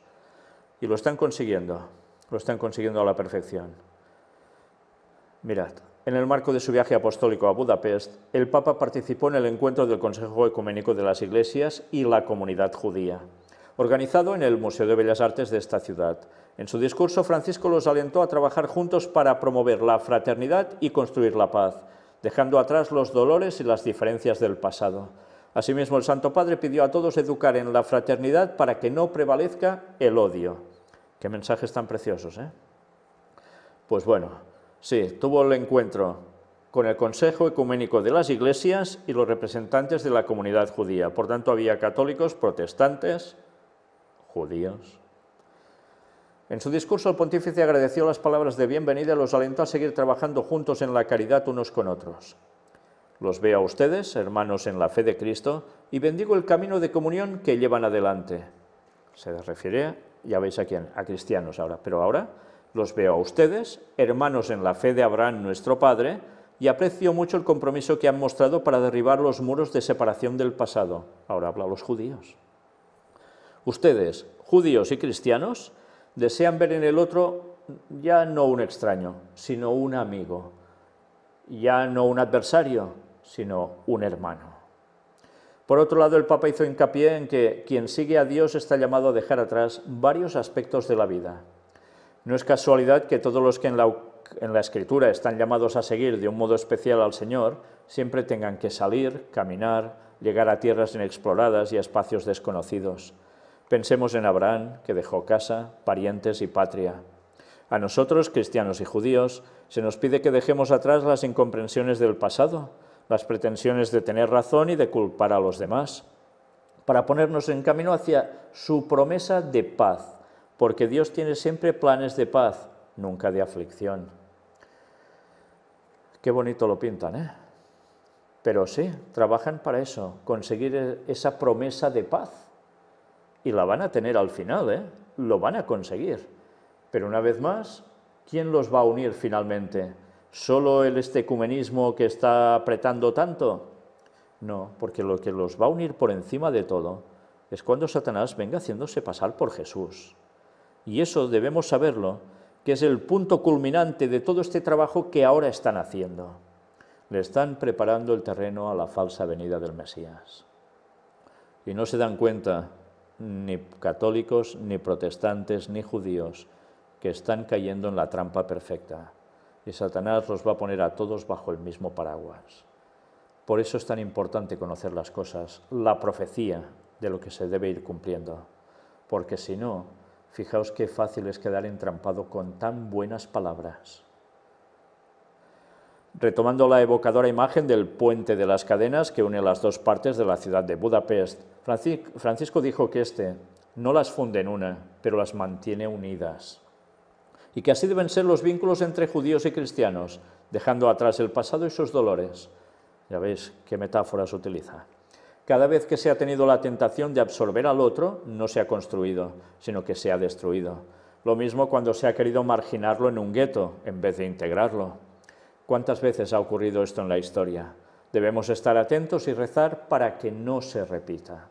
Y lo están consiguiendo, lo están consiguiendo a la perfección. Mirad, en el marco de su viaje apostólico a Budapest, el Papa participó en el encuentro del Consejo Ecuménico de las Iglesias y la comunidad judía, organizado en el Museo de Bellas Artes de esta ciudad. En su discurso, Francisco los alentó a trabajar juntos para promover la fraternidad y construir la paz, dejando atrás los dolores y las diferencias del pasado Asimismo, el Santo Padre pidió a todos educar en la fraternidad para que no prevalezca el odio. Qué mensajes tan preciosos, ¿eh? Pues bueno, sí, tuvo el encuentro con el Consejo Ecuménico de las Iglesias y los representantes de la comunidad judía. Por tanto, había católicos, protestantes, judíos. En su discurso, el pontífice agradeció las palabras de bienvenida y los alentó a seguir trabajando juntos en la caridad unos con otros. Los veo a ustedes, hermanos en la fe de Cristo, y bendigo el camino de comunión que llevan adelante. Se refiere, ya veis a quién, a cristianos ahora, pero ahora los veo a ustedes, hermanos en la fe de Abraham nuestro Padre, y aprecio mucho el compromiso que han mostrado para derribar los muros de separación del pasado. Ahora habla a los judíos. Ustedes, judíos y cristianos, desean ver en el otro ya no un extraño, sino un amigo, ya no un adversario, sino un hermano. Por otro lado, el Papa hizo hincapié en que quien sigue a Dios está llamado a dejar atrás varios aspectos de la vida. No es casualidad que todos los que en la, Escritura están llamados a seguir de un modo especial al Señor siempre tengan que salir, caminar, llegar a tierras inexploradas y a espacios desconocidos. Pensemos en Abraham, que dejó casa, parientes y patria. A nosotros, cristianos y judíos, se nos pide que dejemos atrás las incomprensiones del pasado las pretensiones de tener razón y de culpar a los demás, para ponernos en camino hacia su promesa de paz, porque Dios tiene siempre planes de paz, nunca de aflicción. Qué bonito lo pintan, ¿eh? Pero sí, trabajan para eso, conseguir e-, esa promesa de paz. Y la van a tener al final, ¿eh? Lo van a conseguir. Pero una vez más, ¿quién los va a unir finalmente? solo el estecumenismo que está apretando tanto? No, porque lo que los va a unir por encima de todo es cuando Satanás venga haciéndose pasar por Jesús. Y eso debemos saberlo, que es el punto culminante de todo este trabajo que ahora están haciendo. Le están preparando el terreno a la falsa venida del Mesías. Y no se dan cuenta ni católicos, ni protestantes, ni judíos, que están cayendo en la trampa perfecta y Satanás los va a poner a todos bajo el mismo paraguas. Por eso es tan importante conocer las cosas, la profecía de lo que se debe ir cumpliendo, porque si no, fijaos qué fácil es quedar entrampado con tan buenas palabras. Retomando la evocadora imagen del puente de las cadenas que une las dos partes de la ciudad de Budapest, Francisco dijo que este no las funde en una, pero las mantiene unidas y que así deben ser los vínculos entre judíos y cristianos, dejando atrás el pasado y sus dolores. Ya veis qué metáforas utiliza. Cada vez que se ha tenido la tentación de absorber al otro, no se ha construido, sino que se ha destruido. Lo mismo cuando se ha querido marginarlo en un gueto, en vez de integrarlo. ¿Cuántas veces ha ocurrido esto en la historia? Debemos estar atentos y rezar para que no se repita.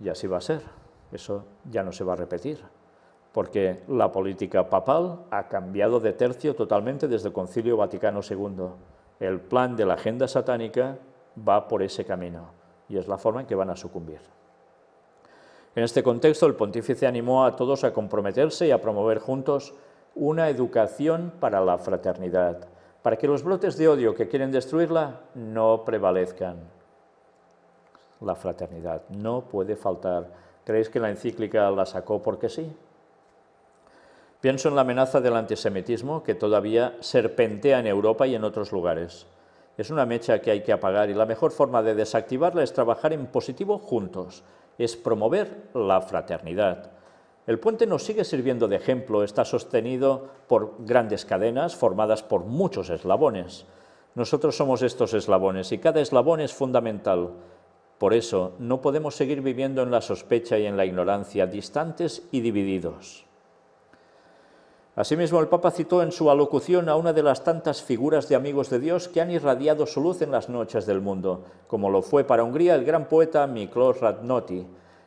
Y así va a ser. Eso ya no se va a repetir porque la política papal ha cambiado de tercio totalmente desde el Concilio Vaticano II. El plan de la agenda satánica va por ese camino y es la forma en que van a sucumbir. En este contexto, el pontífice animó a todos a comprometerse y a promover juntos una educación para la fraternidad, para que los brotes de odio que quieren destruirla no prevalezcan. La fraternidad no puede faltar. ¿Creéis que la encíclica la sacó porque sí? Pienso en la amenaza del antisemitismo que todavía serpentea en Europa y en otros lugares. Es una mecha que hay que apagar y la mejor forma de desactivarla es trabajar en positivo juntos, es promover la fraternidad. El puente nos sigue sirviendo de ejemplo, está sostenido por grandes cadenas formadas por muchos eslabones. Nosotros somos estos eslabones y cada eslabón es fundamental. Por eso no podemos seguir viviendo en la sospecha y en la ignorancia, distantes y divididos. Asimismo, el Papa citó en su alocución a una de las tantas figuras de amigos de Dios que han irradiado su luz en las noches del mundo, como lo fue para Hungría el gran poeta Miklós Radnoti,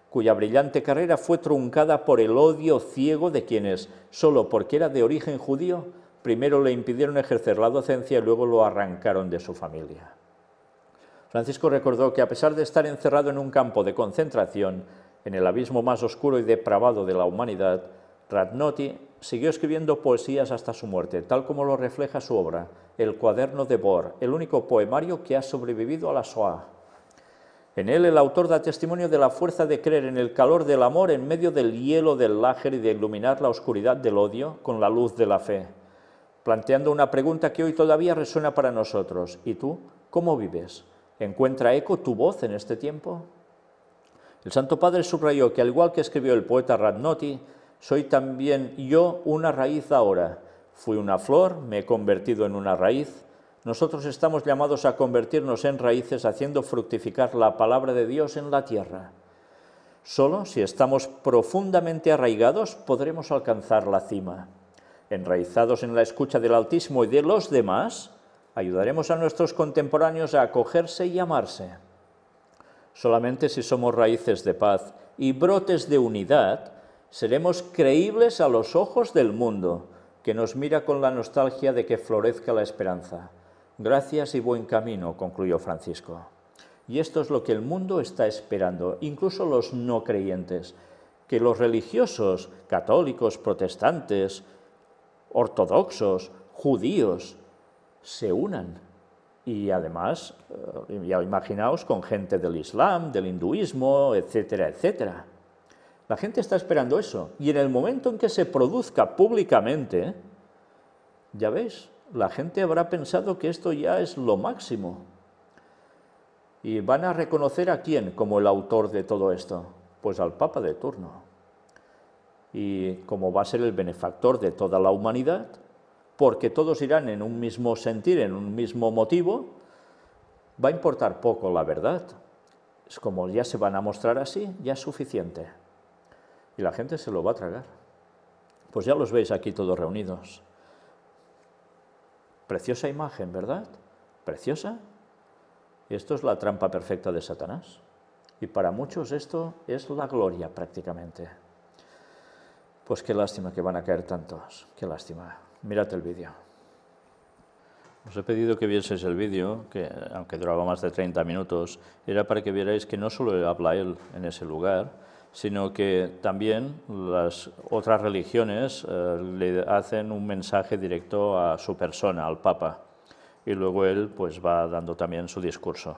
cuya brillante carrera fue truncada por el odio ciego de quienes, solo porque era de origen judío, primero le impidieron ejercer la docencia y luego lo arrancaron de su familia. Francisco recordó que a pesar de estar encerrado en un campo de concentración, en el abismo más oscuro y depravado de la humanidad, Radnoti siguió escribiendo poesías hasta su muerte, tal como lo refleja su obra, El cuaderno de Bohr, el único poemario que ha sobrevivido a la SOA. En él el autor da testimonio de la fuerza de creer en el calor del amor en medio del hielo del láger y de iluminar la oscuridad del odio con la luz de la fe, planteando una pregunta que hoy todavía resuena para nosotros. ¿Y tú cómo vives? ¿Encuentra eco tu voz en este tiempo? El Santo Padre subrayó que al igual que escribió el poeta Radnoti, soy también yo una raíz ahora. Fui una flor, me he convertido en una raíz. Nosotros estamos llamados a convertirnos en raíces haciendo fructificar la palabra de Dios en la tierra. Solo si estamos profundamente arraigados podremos alcanzar la cima. Enraizados en la escucha del Altísimo y de los demás, ayudaremos a nuestros contemporáneos a acogerse y amarse. Solamente si somos raíces de paz y brotes de unidad, Seremos creíbles a los ojos del mundo, que nos mira con la nostalgia de que florezca la esperanza. Gracias y buen camino, concluyó Francisco. Y esto es lo que el mundo está esperando, incluso los no creyentes, que los religiosos, católicos, protestantes, ortodoxos, judíos, se unan. Y además, eh, ya imaginaos, con gente del Islam, del hinduismo, etcétera, etcétera. La gente está esperando eso. Y en el momento en que se produzca públicamente, ya veis, la gente habrá pensado que esto ya es lo máximo. Y van a reconocer a quién como el autor de todo esto. Pues al Papa de turno. Y como va a ser el benefactor de toda la humanidad, porque todos irán en un mismo sentir, en un mismo motivo, va a importar poco la verdad. Es como ya se van a mostrar así, ya es suficiente y la gente se lo va a tragar. Pues ya los veis aquí todos reunidos. Preciosa imagen, ¿verdad? Preciosa. Esto es la trampa perfecta de Satanás. Y para muchos esto es la gloria prácticamente. Pues qué lástima que van a caer tantos. Qué lástima. Mírate el vídeo. Os he pedido que vieseis el vídeo, que aunque duraba más de 30 minutos, era para que vierais que no solo habla él en ese lugar, sino que también las otras religiones eh, le hacen un mensaje directo a su persona, al Papa, y luego él pues va dando también su discurso.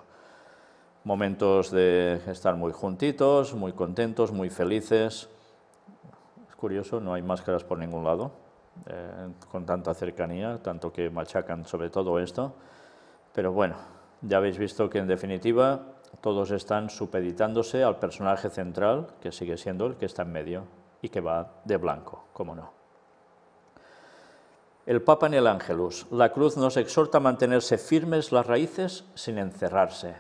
Momentos de estar muy juntitos, muy contentos, muy felices. Es curioso, no hay máscaras por ningún lado, eh, con tanta cercanía, tanto que machacan sobre todo esto. Pero bueno, ya habéis visto que en definitiva todos están supeditándose al personaje central, que sigue siendo el que está en medio y que va de blanco, como no. El Papa en el Ángelus. La cruz nos exhorta a mantenerse firmes las raíces sin encerrarse.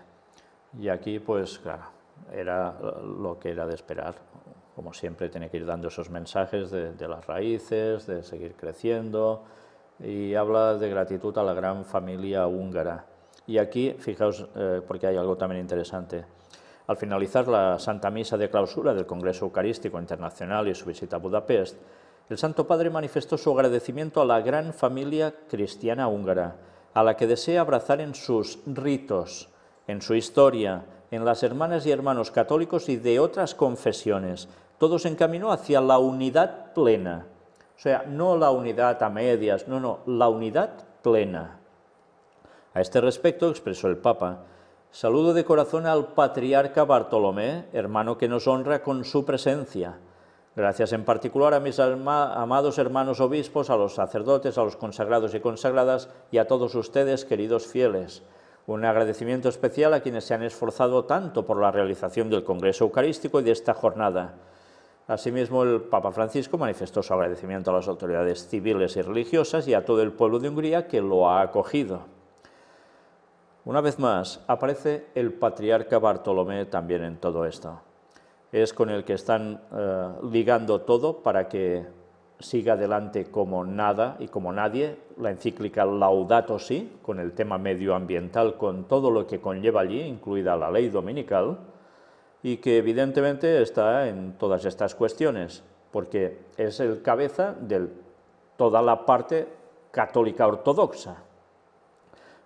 Y aquí, pues, claro, era lo que era de esperar. Como siempre, tiene que ir dando esos mensajes de las raíces, de seguir creciendo. Y habla de gratitud a la gran familia húngara y aquí, fijaos, eh, porque hay algo también interesante. Al finalizar la Santa Misa de clausura del Congreso Eucarístico Internacional y su visita a Budapest, el Santo Padre manifestó su agradecimiento a la gran familia cristiana húngara, a la que desea abrazar en sus ritos, en su historia, en las hermanas y hermanos católicos y de otras confesiones. Todo se encaminó hacia la unidad plena. O sea, no la unidad a medias, no, no, la unidad plena. A este respecto expresó el Papa, saludo de corazón al patriarca Bartolomé, hermano que nos honra con su presencia. Gracias en particular a mis amados hermanos obispos, a los sacerdotes, a los consagrados y consagradas y a todos ustedes, queridos fieles. Un agradecimiento especial a quienes se han esforzado tanto por la realización del Congreso Eucarístico y de esta jornada. Asimismo, el Papa Francisco manifestó su agradecimiento a las autoridades civiles y religiosas y a todo el pueblo de Hungría que lo ha acogido. Una vez más, aparece el patriarca Bartolomé también en todo esto. Es con el que están eh, ligando todo para que siga adelante como nada y como nadie, la encíclica Laudato Si, con el tema medioambiental, con todo lo que conlleva allí, incluida la ley dominical, y que evidentemente está en todas estas cuestiones, porque es el cabeza de toda la parte católica ortodoxa.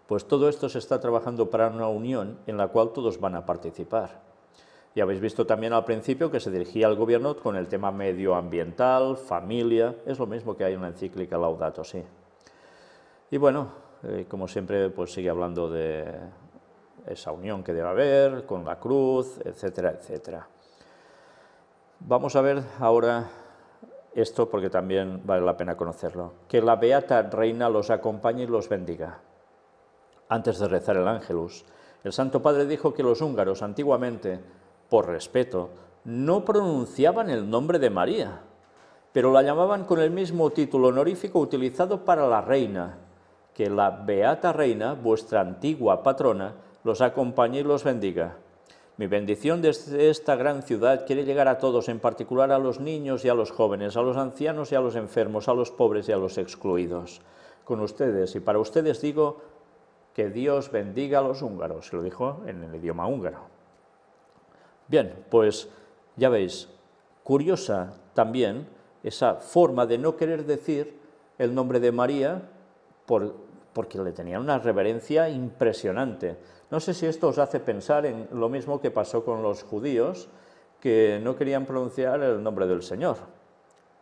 Pues todo esto se está trabajando para una unión en la cual todos van a participar. Y habéis visto también al principio que se dirigía al gobierno con el tema medioambiental, familia, es lo mismo que hay en la encíclica Laudato sí. Y bueno, eh, como siempre, pues sigue hablando de esa unión que debe haber con la cruz, etcétera, etcétera. Vamos a ver ahora esto porque también vale la pena conocerlo. Que la Beata Reina los acompañe y los bendiga. Antes de rezar el ángelus, el Santo Padre dijo que los húngaros antiguamente, por respeto, no pronunciaban el nombre de María, pero la llamaban con el mismo título honorífico utilizado para la reina, que la Beata Reina, vuestra antigua patrona, los acompañe y los bendiga. Mi bendición desde esta gran ciudad quiere llegar a todos, en particular a los niños y a los jóvenes, a los ancianos y a los enfermos, a los pobres y a los excluidos. Con ustedes y para ustedes digo, que Dios bendiga a los húngaros, se lo dijo en el idioma húngaro. Bien, pues ya veis, curiosa también esa forma de no querer decir el nombre de María porque le tenían una reverencia impresionante. No sé si esto os hace pensar en lo mismo que pasó con los judíos, que no querían pronunciar el nombre del Señor.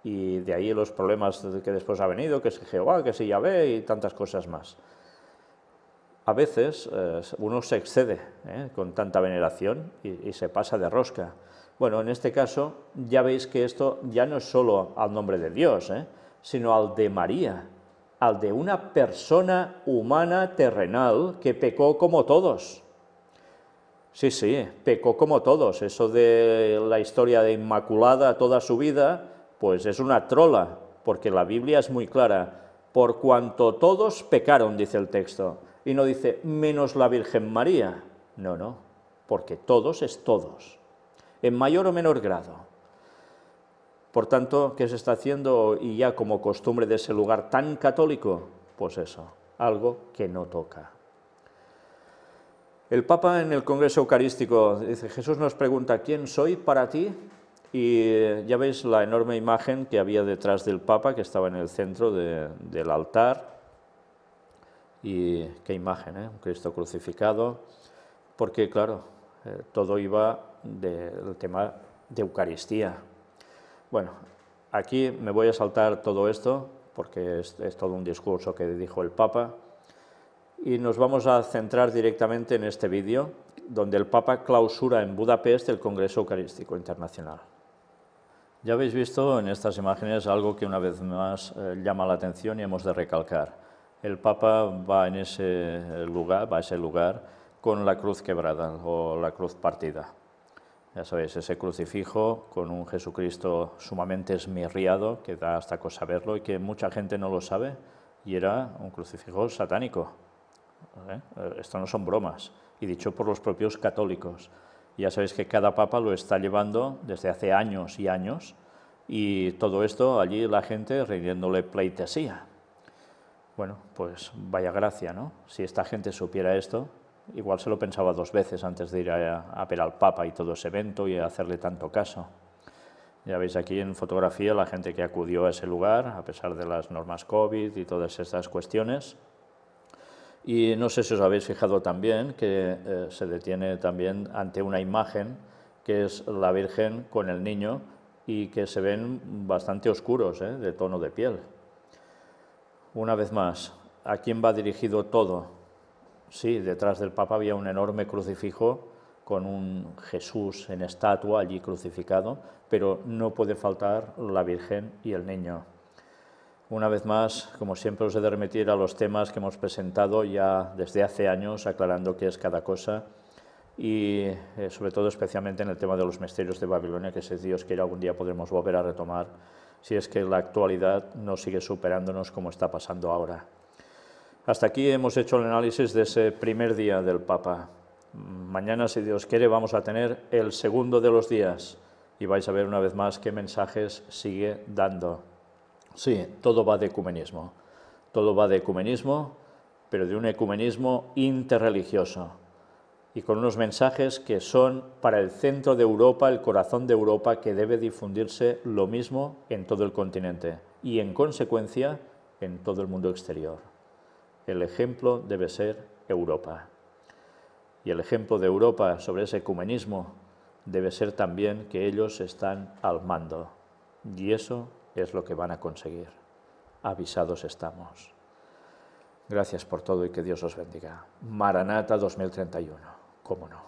Y de ahí los problemas que después ha venido, que es Jehová, que es Yahvé y tantas cosas más a veces eh, uno se excede eh, con tanta veneración y, se pasa de rosca. Bueno, en este caso ya veis que esto ya no es solo al nombre de Dios, eh, sino al de María, al de una persona humana terrenal que pecó como todos. Sí, sí, pecó como todos. Eso de la historia de Inmaculada toda su vida, pues es una trola, porque la Biblia es muy clara. Por cuanto todos pecaron, dice el texto y no dice menos la Virgen María. No, no, porque todos es todos, en mayor o menor grado. Por tanto, ¿qué se está haciendo y ya como costumbre de ese lugar tan católico? Pues eso, algo que no toca. El Papa en el Congreso Eucarístico dice, Jesús nos pregunta, ¿quién soy para ti? Y eh, ya veis la enorme imagen que había detrás del Papa, que estaba en el centro del altar, y qué imagen, un ¿eh? Cristo crucificado, porque claro, eh, todo iba del tema de Eucaristía. Bueno, aquí me voy a saltar todo esto, porque es, todo un discurso que dijo el Papa, y nos vamos a centrar directamente en este vídeo, donde el Papa clausura en Budapest el Congreso Eucarístico Internacional. Ya habéis visto en estas imágenes algo que una vez más eh, llama la atención y hemos de recalcar el Papa va en ese lugar, va a ese lugar con la cruz quebrada o la cruz partida. Ya sabéis, ese crucifijo con un Jesucristo sumamente esmirriado, que da hasta cosa verlo y que mucha gente no lo sabe, y era un crucifijo satánico. ¿Eh? Esto no son bromas, y dicho por los propios católicos. Ya sabéis que cada papa lo está llevando desde hace años y años, y todo esto allí la gente rindiéndole pleitesía. Bueno, pues vaya gracia, ¿no? Si esta gente supiera esto, igual se lo pensaba dos veces antes de ir a, a al Papa y todo ese evento y hacerle tanto caso. Ya veis aquí en fotografía la gente que acudió a ese lugar, a pesar de las normas COVID y todas estas cuestiones. Y no sé si os habéis fijado también que eh, se detiene también ante una imagen que es la Virgen con el niño y que se ven bastante oscuros ¿eh? de tono de piel una vez más, ¿a quién va dirigido todo? Sí, detrás del Papa había un enorme crucifijo con un Jesús en estatua allí crucificado, pero no puede faltar la Virgen y el Niño. Una vez más, como siempre, os he de remitir a los temas que hemos presentado ya desde hace años, aclarando qué es cada cosa y eh, sobre todo especialmente en el tema de los misterios de Babilonia, que si Dios quiere algún día podremos volver a retomar si es que la actualidad no sigue superándonos como está pasando ahora. Hasta aquí hemos hecho el análisis de ese primer día del Papa. Mañana, si Dios quiere, vamos a tener el segundo de los días y vais a ver una vez más qué mensajes sigue dando. Sí, todo va de ecumenismo. Todo va de ecumenismo, pero de un ecumenismo interreligioso y con unos mensajes que son para el centro de Europa, el corazón de Europa, que debe difundirse lo mismo en todo el continente y en consecuencia en todo el mundo exterior. El ejemplo debe ser Europa. Y el ejemplo de Europa sobre ese ecumenismo debe ser también que ellos están al mando. Y eso es lo que van a conseguir. Avisados estamos. Gracias por todo y que Dios os bendiga. Maranata 2031 cómo no.